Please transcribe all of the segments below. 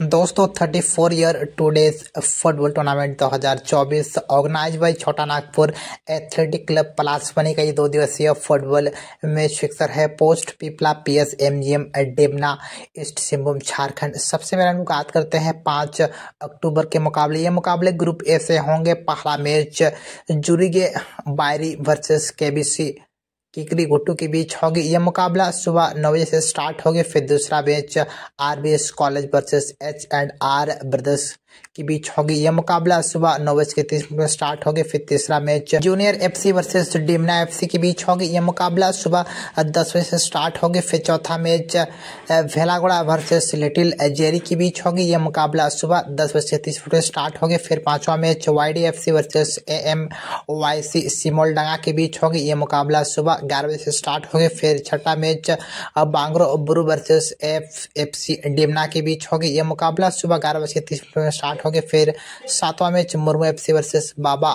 दोस्तों 34 four year two days football tournament 2024 organize by Chota Nagpur athletic club पलासवनी का ये दो दिवसीय फुटबॉल में फिक्सर है post Pipla P S M G M Debna East Singhbhum Jharkhand सबसे पहले हम बात करते हैं पाँच अक्टूबर के मुकाबले ये मुकाबले ग्रुप ए से होंगे पहला match Jurige Bayri versus K B C Kikri Guttu के बीच होगी यह मुकाबला सुबह नौ बजे से स्टार्ट होगी फिर दूसरा match RBS college versus H and R brothers के बीच होगी यह मुकाबला सुबह नौ बज के तीस मिनट में स्टार्ट होगी फिर तीसरा match junior FC versus Dimna FC के बीच होगी यह मुकाबला सुबह दस बजे से स्टार्ट होगी फिर चौथा match Bhelagoda versus Little Jerry के बीच होगी यह मुकाबला सुबह दस बज से तीस मिनट में स्टार्ट होगी फिर पाँचवा match Y D F C versus A M Y C Simoldanga के बीच होगी यह मुकाबला सुबह ग्यारह बजे से स्टार्ट होगी फिर छठा match Bangro Buru versus F F C Dimna के बीच होगी यह मुकाबला सुबह ग्यारह बज के तीस मिनट में स्टार्ट होंगे फिर सातवां match Murmu F versus Baba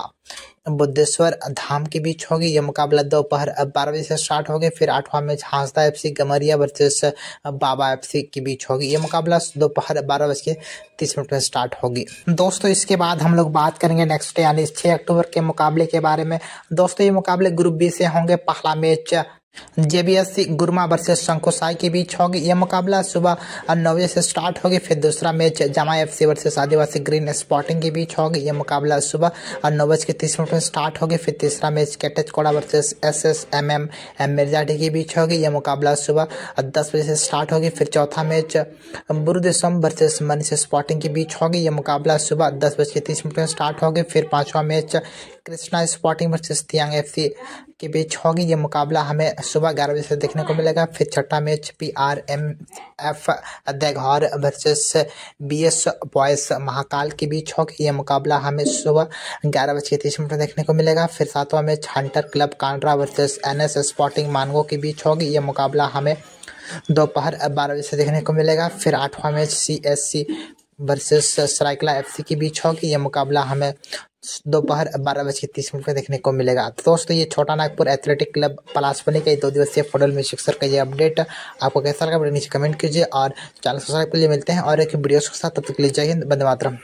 Budheshwar Dham के बीच होगी यह मुकाबला दोपहर बारह बजे से स्टार्ट हो फिर आठवां match Hansda F C Gamaria versus Baba F C के बीच होगी यह मुकाबला दोपहर बारह बज के तीस मिनट में स्टार्ट होगी दोस्तों इसके बाद हम लोग बात करेंगे नेक्स्ट डे यानी छः अक्टूबर के मुकाबले के बारे में दोस्तों ये मुकाबले ग्रुप बी से होंगे पहला मैच जेबीएससी गुरमा वर्सेस शंकोसाई के बीच होगी यह मुकाबला सुबह नौ बजे से स्टार्ट होगी फिर दूसरा match Jama F C versus Adivasi Green Sporting के बीच होगी यह मुकाबला सुबह नौ बज के तीस मिनट में स्टार्ट होगी फिर तीसरा match Ketach Koda versus S S M M M Mirjadi के बीच होगी यह मुकाबला सुबह दस बजे से स्टार्ट होगी फिर चौथा match Burudesham versus Manish Sporting के बीच होगी यह मुकाबला सुबह दस बज के तीस मिनट में स्टार्ट होगी फिर पाँचवा मैच कृष्णा स्पॉटिंग वर्सेस तियांग एफ के बीच होगी ये मुकाबला हमें सुबह ग्यारह बजे से देखने को मिलेगा फिर छठा match P R M F Deoghar versus B S boys Mahakal के बीच होगी ये मुकाबला हमें सुबह ग्यारह बज के तीस मिनट देखने को मिलेगा फिर सातवां match hunter club Kandra versus N S sporting Mango के बीच होगी ये मुकाबला हमें दोपहर बारह बजे से देखने को मिलेगा फिर आठवां match C S C versus Saraikela F C के बीच होगी ये मुकाबला हमें दोपहर बारह बज के तीस मिनट में देखने को मिलेगा तो दोस्तों ये छोटा नागपुर एथलेटिक क्लब पलासपनी का दो दिवसीय फुटबॉल में शिक्षक का ये अपडेट आपको कैसा लगा नीचे कमेंट कीजिए और चैनल सब्सक्राइब के लिए मिलते हैं और एक वीडियो के साथ तब तक के जाइए जय मातरम